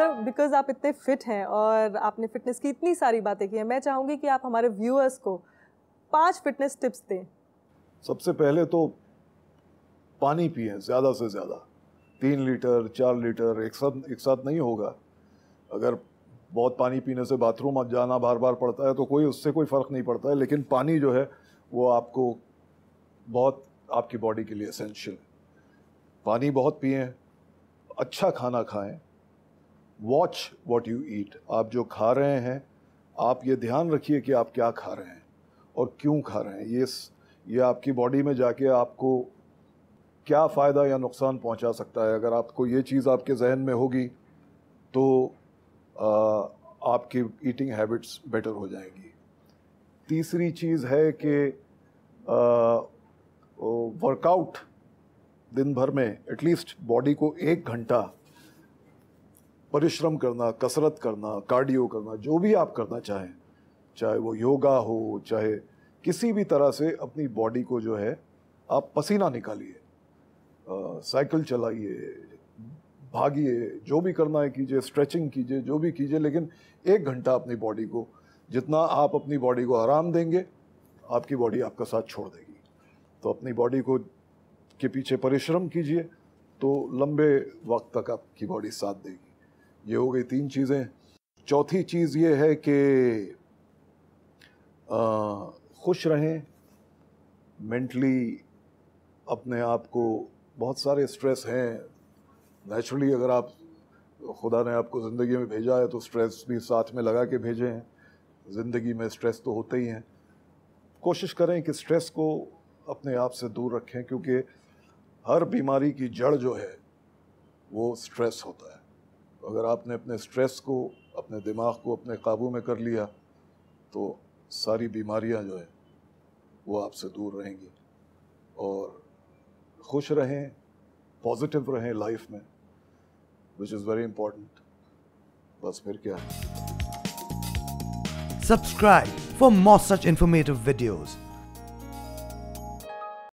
sir because आप इतने fit हैं और आपने फिटनेस की इतनी सारी बातें की हैं मैं चाहूँगी कि आप हमारे व्यूअर्स को पांच फिटनेस टिप्स दें सबसे पहले तो पानी पिए ज़्यादा से ज़्यादा तीन लीटर चार लीटर एक साथ एक साथ नहीं होगा अगर बहुत पानी पीने से बाथरूम अब जाना बार बार पड़ता है तो कोई उससे कोई फ़र्क नहीं पड़ता है लेकिन पानी जो है वो आपको बहुत आपकी बॉडी के लिए असेंशियल है पानी बहुत पिए अच्छा खाना खाएं वॉच वॉट यू ईट आप जो खा रहे हैं आप ये ध्यान रखिए कि आप क्या खा रहे हैं और क्यों खा रहे हैं ये ये आपकी बॉडी में जाके आपको क्या फ़ायदा या नुकसान पहुंचा सकता है अगर आपको ये चीज़ आपके जहन में होगी तो आ, आपकी ईटिंग हैबिट्स बेटर हो जाएंगी तीसरी चीज़ है कि वर्कआउट दिन भर में एटलीस्ट बॉडी को एक घंटा परिश्रम करना कसरत करना कार्डियो करना जो भी आप करना चाहें चाहे वो योगा हो चाहे किसी भी तरह से अपनी बॉडी को जो है आप पसीना निकालिए साइकिल चलाइए भागिए जो भी करना है कीजिए स्ट्रेचिंग कीजिए जो भी कीजिए लेकिन एक घंटा अपनी बॉडी को जितना आप अपनी बॉडी को आराम देंगे आपकी बॉडी आपका साथ छोड़ देगी तो अपनी बॉडी को के पीछे परिश्रम कीजिए तो लंबे वक्त तक आपकी बॉडी साथ देगी ये हो गई तीन चीज़ें चौथी चीज़ ये है कि खुश रहें मेंटली अपने आप को बहुत सारे स्ट्रेस हैं नेचुरली अगर आप खुदा ने आपको ज़िंदगी में भेजा है तो स्ट्रेस भी साथ में लगा के भेजे हैं ज़िंदगी में स्ट्रेस तो होते ही हैं कोशिश करें कि स्ट्रेस को अपने आप से दूर रखें क्योंकि हर बीमारी की जड़ जो है वो स्ट्रेस होता है अगर आपने अपने स्ट्रेस को अपने दिमाग को अपने काबू में कर लिया तो सारी बीमारियां जो है वो आपसे दूर रहेंगी और खुश रहें पॉजिटिव रहें लाइफ में विच इज़ वेरी इम्पोर्टेंट बस फिर क्या है subscribe for more such informative videos